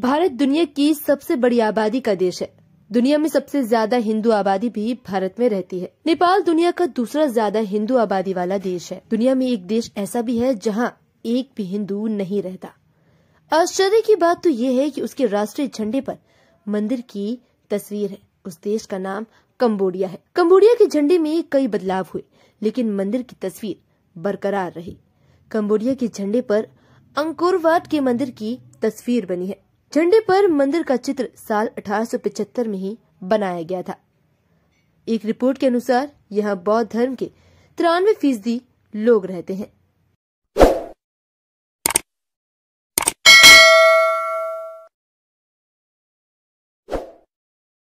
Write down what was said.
भारत दुनिया की सबसे बड़ी आबादी का देश है दुनिया में सबसे ज्यादा हिंदू आबादी भी भारत में रहती है नेपाल दुनिया का दूसरा ज्यादा हिंदू आबादी वाला देश है दुनिया में एक देश ऐसा भी है जहाँ एक भी हिंदू नहीं रहता आश्चर्य की बात तो ये है कि उसके राष्ट्रीय झंडे पर मंदिर की तस्वीर है उस देश का नाम कम्बोडिया है कम्बोडिया के झंडे में कई बदलाव हुए लेकिन मंदिर की तस्वीर बरकरार रही कम्बोडिया के झंडे पर अंकुरवाद के मंदिर की तस्वीर बनी है झंडे पर मंदिर का चित्र साल 1875 में ही बनाया गया था एक रिपोर्ट के अनुसार यहाँ बौद्ध धर्म के तिरानवे फीसदी लोग रहते हैं